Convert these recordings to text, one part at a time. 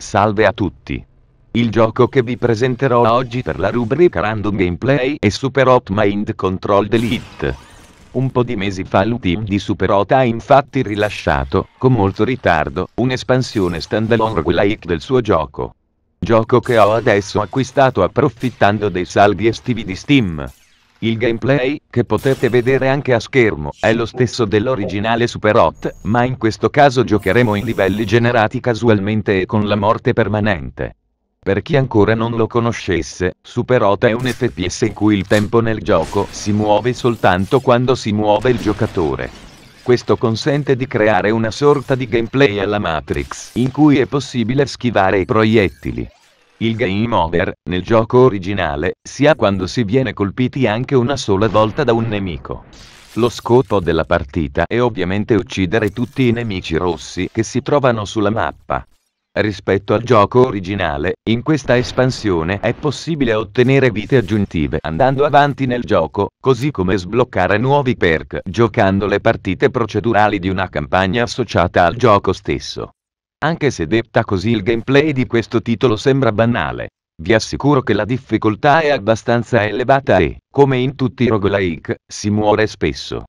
Salve a tutti. Il gioco che vi presenterò oggi per la rubrica Random Gameplay è Super Hot Mind Control Delete. Un po' di mesi fa lu di Super Hot ha infatti rilasciato, con molto ritardo, un'espansione standalone roguelike del suo gioco. Gioco che ho adesso acquistato approfittando dei saldi estivi di Steam. Il gameplay, che potete vedere anche a schermo, è lo stesso dell'originale Super Hot, ma in questo caso giocheremo in livelli generati casualmente e con la morte permanente. Per chi ancora non lo conoscesse, Super Hot è un FPS in cui il tempo nel gioco si muove soltanto quando si muove il giocatore. Questo consente di creare una sorta di gameplay alla Matrix, in cui è possibile schivare i proiettili il game over, nel gioco originale, si ha quando si viene colpiti anche una sola volta da un nemico. Lo scopo della partita è ovviamente uccidere tutti i nemici rossi che si trovano sulla mappa. Rispetto al gioco originale, in questa espansione è possibile ottenere vite aggiuntive andando avanti nel gioco, così come sbloccare nuovi perk giocando le partite procedurali di una campagna associata al gioco stesso. Anche se detta così il gameplay di questo titolo sembra banale. Vi assicuro che la difficoltà è abbastanza elevata e, come in tutti i roguelike, si muore spesso.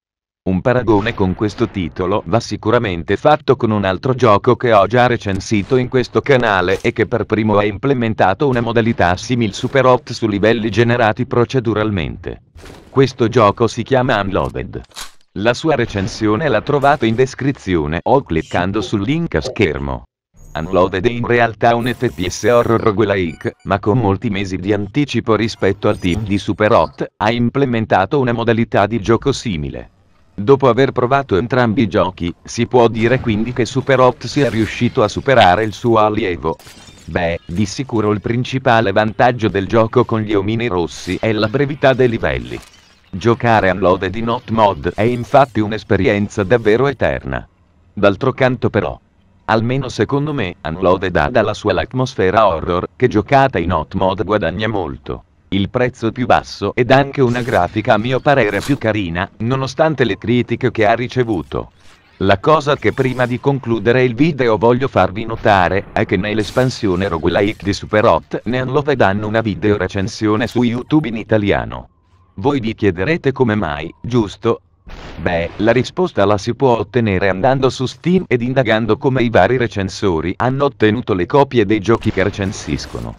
Un paragone con questo titolo va sicuramente fatto con un altro gioco che ho già recensito in questo canale e che per primo ha implementato una modalità simil super opt su livelli generati proceduralmente. Questo gioco si chiama Unloaded. La sua recensione la trovate in descrizione o cliccando sul link a schermo. Unloaded è in realtà un FPS horror roguelike, ma con molti mesi di anticipo rispetto al team di Superhot, ha implementato una modalità di gioco simile. Dopo aver provato entrambi i giochi, si può dire quindi che Superhot sia riuscito a superare il suo allievo. Beh, di sicuro il principale vantaggio del gioco con gli omini rossi è la brevità dei livelli. Giocare Unloaded in Hot Mod è infatti un'esperienza davvero eterna. D'altro canto però, almeno secondo me, Unloaded ha dalla sua l'atmosfera horror, che giocata in Hot Mod guadagna molto. Il prezzo più basso ed anche una grafica a mio parere più carina, nonostante le critiche che ha ricevuto. La cosa che prima di concludere il video voglio farvi notare è che nell'espansione roguelike di Superhot ne hanno una video recensione su YouTube in italiano. Voi vi chiederete come mai, giusto? Beh, la risposta la si può ottenere andando su Steam ed indagando come i vari recensori hanno ottenuto le copie dei giochi che recensiscono.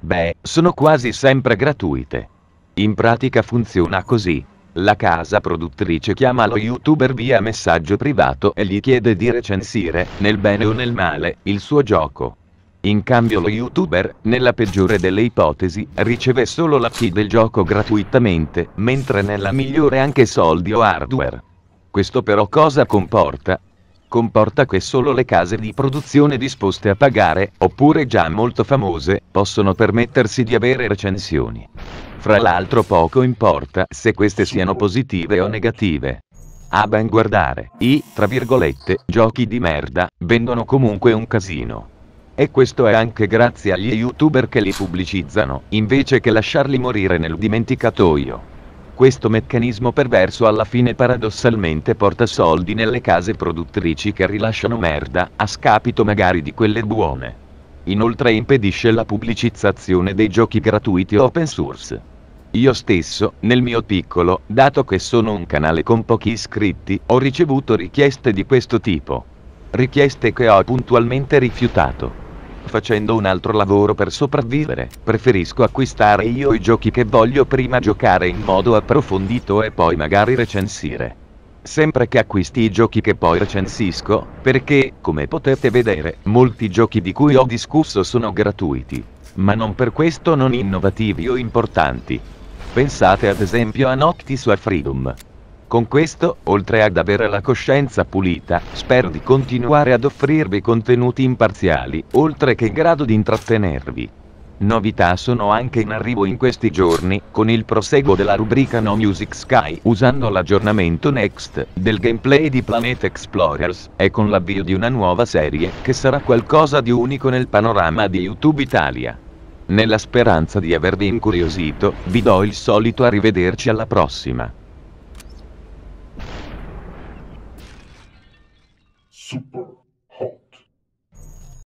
Beh, sono quasi sempre gratuite. In pratica funziona così. La casa produttrice chiama lo youtuber via messaggio privato e gli chiede di recensire, nel bene o nel male, il suo gioco. In cambio lo youtuber, nella peggiore delle ipotesi, riceve solo la key del gioco gratuitamente, mentre nella migliore anche soldi o hardware. Questo però cosa comporta? Comporta che solo le case di produzione disposte a pagare, oppure già molto famose, possono permettersi di avere recensioni. Fra l'altro poco importa se queste siano positive o negative. A ben guardare, i, tra virgolette, giochi di merda, vendono comunque un casino. E questo è anche grazie agli youtuber che li pubblicizzano, invece che lasciarli morire nel dimenticatoio. Questo meccanismo perverso alla fine paradossalmente porta soldi nelle case produttrici che rilasciano merda, a scapito magari di quelle buone. Inoltre impedisce la pubblicizzazione dei giochi gratuiti open source. Io stesso, nel mio piccolo, dato che sono un canale con pochi iscritti, ho ricevuto richieste di questo tipo. Richieste che ho puntualmente rifiutato facendo un altro lavoro per sopravvivere. Preferisco acquistare io i giochi che voglio prima giocare in modo approfondito e poi magari recensire. Sempre che acquisti i giochi che poi recensisco, perché, come potete vedere, molti giochi di cui ho discusso sono gratuiti. Ma non per questo non innovativi o importanti. Pensate ad esempio a Noctis o a Freedom. Con questo, oltre ad avere la coscienza pulita, spero di continuare ad offrirvi contenuti imparziali, oltre che in grado di intrattenervi. Novità sono anche in arrivo in questi giorni, con il proseguo della rubrica No Music Sky, usando l'aggiornamento Next del gameplay di Planet Explorers, e con l'avvio di una nuova serie, che sarà qualcosa di unico nel panorama di YouTube Italia. Nella speranza di avervi incuriosito, vi do il solito arrivederci alla prossima. supor.